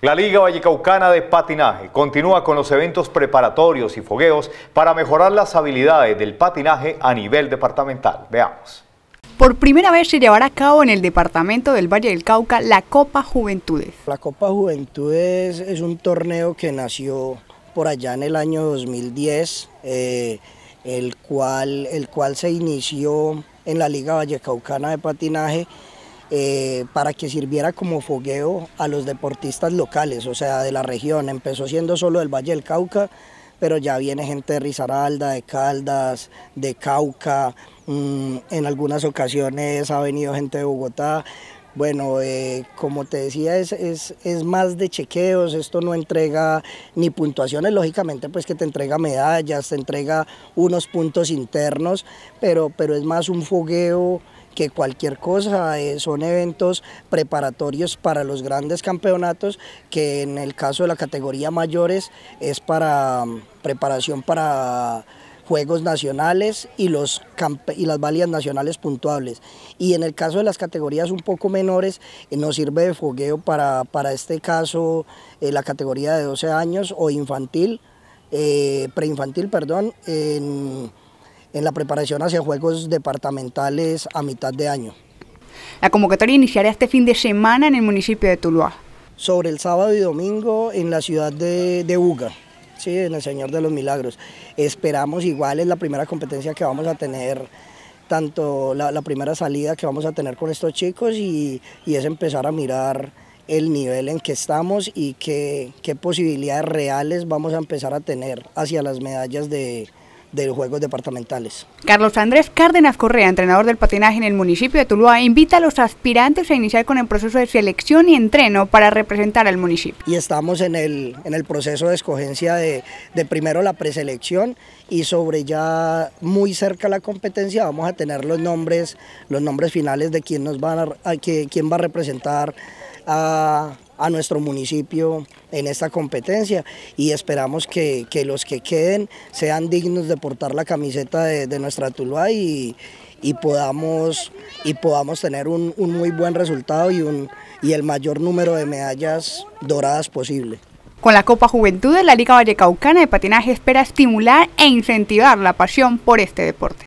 La Liga Vallecaucana de Patinaje continúa con los eventos preparatorios y fogueos para mejorar las habilidades del patinaje a nivel departamental. Veamos. Por primera vez se llevará a cabo en el departamento del Valle del Cauca la Copa Juventudes. La Copa Juventudes es un torneo que nació por allá en el año 2010, eh, el, cual, el cual se inició en la Liga Vallecaucana de Patinaje eh, para que sirviera como fogueo a los deportistas locales, o sea, de la región. Empezó siendo solo del Valle del Cauca, pero ya viene gente de Risaralda, de Caldas, de Cauca, mm, en algunas ocasiones ha venido gente de Bogotá. Bueno, eh, como te decía, es, es, más de chequeos, esto no entrega ni puntuaciones, lógicamente pues que te entrega medallas, te entrega unos puntos internos, pero, pero es más un fogueo que cualquier cosa, eh, son eventos preparatorios para los grandes campeonatos, que en el caso de la categoría mayores es para mm, preparación para Juegos Nacionales y, los y las valias nacionales puntuables. Y en el caso de las categorías un poco menores, eh, nos sirve de fogueo para, este caso eh, la categoría de 12 años o infantil, preinfantil, perdón, en en la preparación hacia juegos departamentales a mitad de año. La convocatoria iniciará este fin de semana en el municipio de Tuluá. Sobre el sábado y domingo en la ciudad de, de Uga. en el Señor de los Milagros. Esperamos igual, es la primera competencia que vamos a tener, tanto la, primera salida que vamos a tener con estos chicos y, es empezar a mirar el nivel en que estamos y qué, qué posibilidades reales vamos a empezar a tener hacia las medallas de, de los Juegos Departamentales. Carlos Andrés Cárdenas Correa, entrenador del patinaje en el municipio de Tuluá, invita a los aspirantes a iniciar con el proceso de selección y entreno para representar al municipio. Y estamos en el, en el proceso de escogencia de, primero la preselección y sobre ya muy cerca la competencia vamos a tener los nombres, los nombres finales de quién nos van quién va a representar a a nuestro municipio en esta competencia y esperamos que, los que queden sean dignos de portar la camiseta de, nuestra Tuluá y, podamos, y podamos tener un, muy buen resultado y, un, y el mayor número de medallas doradas posible. Con la Copa Juventud, de la Liga Vallecaucana de Patinaje espera estimular e incentivar la pasión por este deporte.